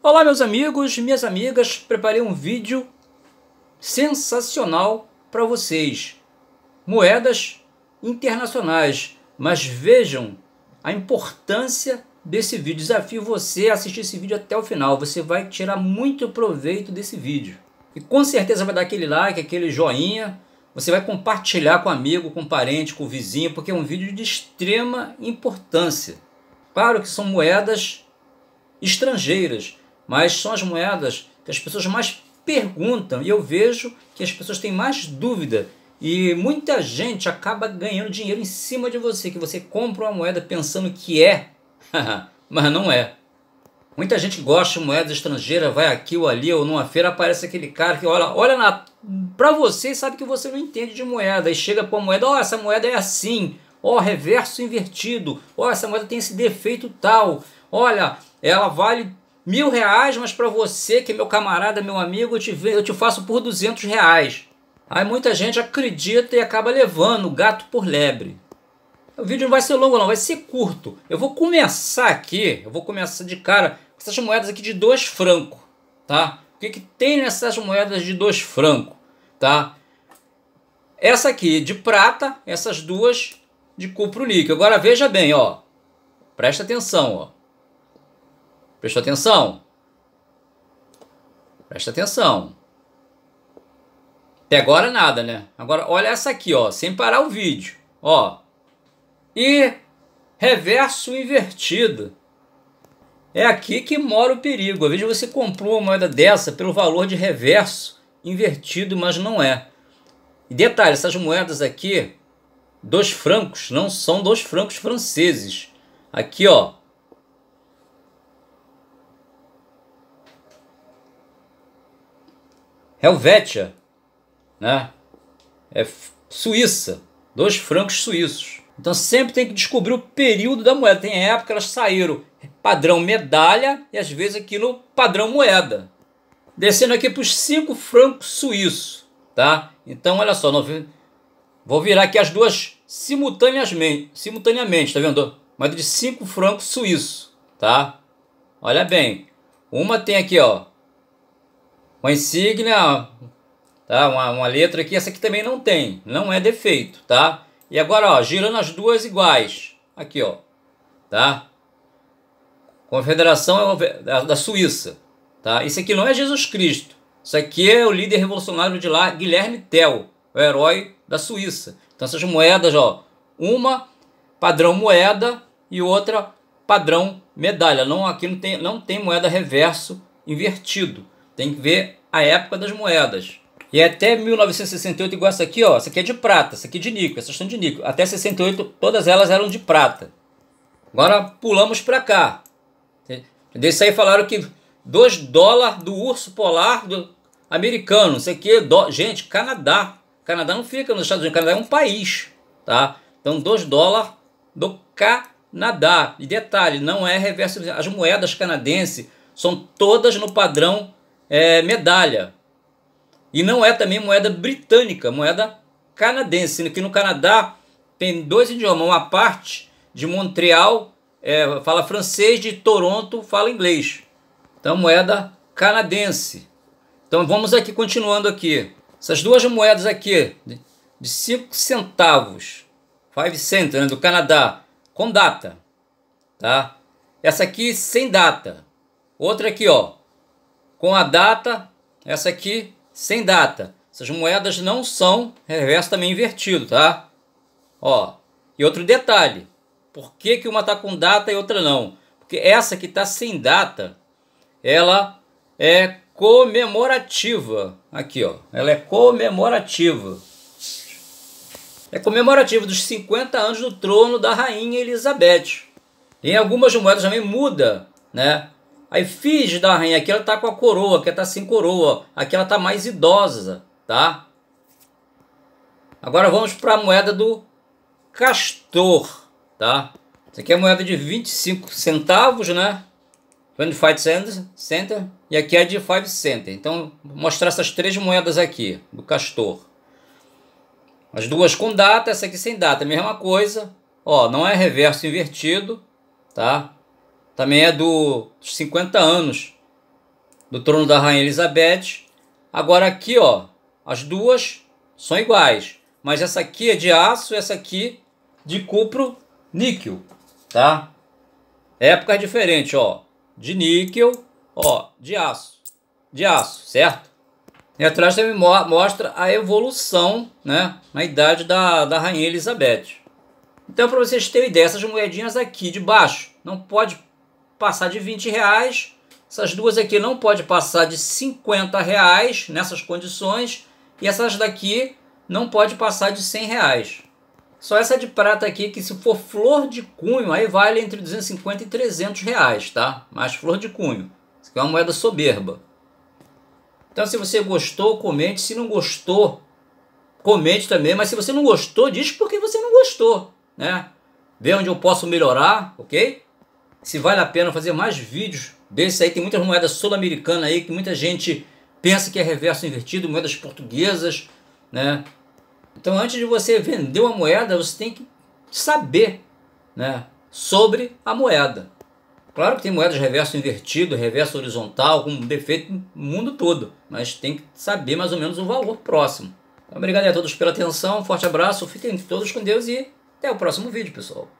Olá meus amigos, minhas amigas, preparei um vídeo sensacional para vocês. Moedas internacionais, mas vejam a importância desse vídeo. Desafio você a assistir esse vídeo até o final, você vai tirar muito proveito desse vídeo. E com certeza vai dar aquele like, aquele joinha, você vai compartilhar com amigo, com parente, com vizinho, porque é um vídeo de extrema importância. Claro que são moedas estrangeiras, mas são as moedas que as pessoas mais perguntam e eu vejo que as pessoas têm mais dúvida e muita gente acaba ganhando dinheiro em cima de você, que você compra uma moeda pensando que é, mas não é. Muita gente gosta de moeda estrangeira, vai aqui ou ali ou numa feira, aparece aquele cara que olha, olha na, você e sabe que você não entende de moeda. E chega a moeda, ó, oh, essa moeda é assim, ó, oh, reverso invertido, ó, oh, essa moeda tem esse defeito tal, olha, ela vale mil reais, mas para você, que é meu camarada, meu amigo, eu te, eu te faço por duzentos reais. Aí muita gente acredita e acaba levando o gato por lebre. O vídeo não vai ser longo não, vai ser curto. Eu vou começar aqui, eu vou começar de cara essas moedas aqui de dois francos, tá? O que, que tem nessas moedas de dois francos, tá? Essa aqui de prata, essas duas de cupro líquido. Agora veja bem, ó. Presta atenção, ó. Presta atenção. Presta atenção. Até agora nada, né? Agora olha essa aqui, ó, sem parar o vídeo, ó. E reverso invertido. É aqui que mora o perigo. Às vezes você comprou uma moeda dessa pelo valor de reverso invertido, mas não é. E detalhe, essas moedas aqui, dois francos, não são dois francos franceses. Aqui, ó, Helvétia, né? É Suíça, dois francos suíços. Então sempre tem que descobrir o período da moeda. Tem época que elas saíram padrão medalha e às vezes aqui no padrão moeda. Descendo aqui para os cinco francos suíços, tá? Então olha só, vou virar aqui as duas simultaneamente, simultaneamente, tá vendo? Moeda de cinco francos suíços, tá? Olha bem, uma tem aqui ó uma insígnia, tá? Uma, uma letra aqui, essa aqui também não tem, não é defeito, tá? E agora, ó, girando as duas iguais, aqui, ó, tá? Confederação é da Suíça, tá? Isso aqui não é Jesus Cristo, isso aqui é o líder revolucionário de lá, Guilherme Tell, o herói da Suíça. Então essas moedas, ó, uma padrão moeda e outra padrão medalha. Não, aqui não tem, não tem moeda reverso invertido. Tem que ver a época das moedas. E é até 1968, igual essa aqui, ó, essa aqui é de prata, essa aqui é de níquel, essas são de níquel. Até 68, todas elas eram de prata. Agora pulamos para cá. Desse aí falaram que 2 dólares do urso polar do americano, Isso aqui que. É do... Gente, Canadá. Canadá não fica nos Estados Unidos, Canadá é um país, tá? Então 2 dólares do Canadá. E detalhe, não é reverso. As moedas canadenses são todas no padrão é, medalha. E não é também moeda britânica, moeda canadense, sendo que no Canadá tem dois idiomas, uma parte de Montreal é, fala francês, de Toronto fala inglês. Então moeda canadense. Então vamos aqui continuando aqui. Essas duas moedas aqui de 5 centavos, 5 cents, né, do Canadá, com data, tá? Essa aqui sem data. Outra aqui, ó, com a data, essa aqui sem data. Essas moedas não são é, reverso também invertido, tá? Ó, e outro detalhe, por que, que uma tá com data e outra não? Porque essa que tá sem data, ela é comemorativa. Aqui, ó, ela é comemorativa. É comemorativa dos 50 anos do trono da rainha Elizabeth. Em algumas moedas também muda, né? Aí fiz da rainha aqui ela tá com a coroa, aqui ela tá sem coroa. Aqui ela tá mais idosa, tá? Agora vamos para a moeda do castor, tá? Isso aqui é moeda de 25 centavos, né? 25 cents, center. E aqui é de 5 center. Então, vou mostrar essas três moedas aqui, do castor. As duas com data, essa aqui sem data, mesma coisa. Ó, não é reverso invertido, tá? também é do, dos 50 anos do trono da Rainha Elizabeth. Agora aqui, ó, as duas são iguais, mas essa aqui é de aço, essa aqui de cupro níquel, tá? Época diferente, ó, de níquel, ó, de aço, de aço, certo? E atrás também mostra a evolução, né, na idade da, da Rainha Elizabeth. Então, para vocês terem ideia, essas moedinhas aqui de baixo não pode passar de 20 reais. Essas duas aqui não pode passar de 50 reais nessas condições. E essas daqui não pode passar de 100 reais. Só essa de prata aqui, que se for flor de cunho, aí vale entre 250 e 300 reais, tá? Mas flor de cunho. Isso aqui é uma moeda soberba. Então, se você gostou, comente. Se não gostou, comente também. Mas se você não gostou, diz porque você não gostou, né? Vê onde eu posso melhorar, ok? se vale a pena fazer mais vídeos desse aí. Tem muitas moedas sul-americanas aí que muita gente pensa que é reverso invertido, moedas portuguesas, né? Então, antes de você vender uma moeda, você tem que saber, né, sobre a moeda. Claro que tem moedas reverso invertido, reverso horizontal, com defeito no mundo todo, mas tem que saber mais ou menos o valor próximo. Então, obrigado a todos pela atenção, forte abraço, fiquem todos com Deus e até o próximo vídeo, pessoal.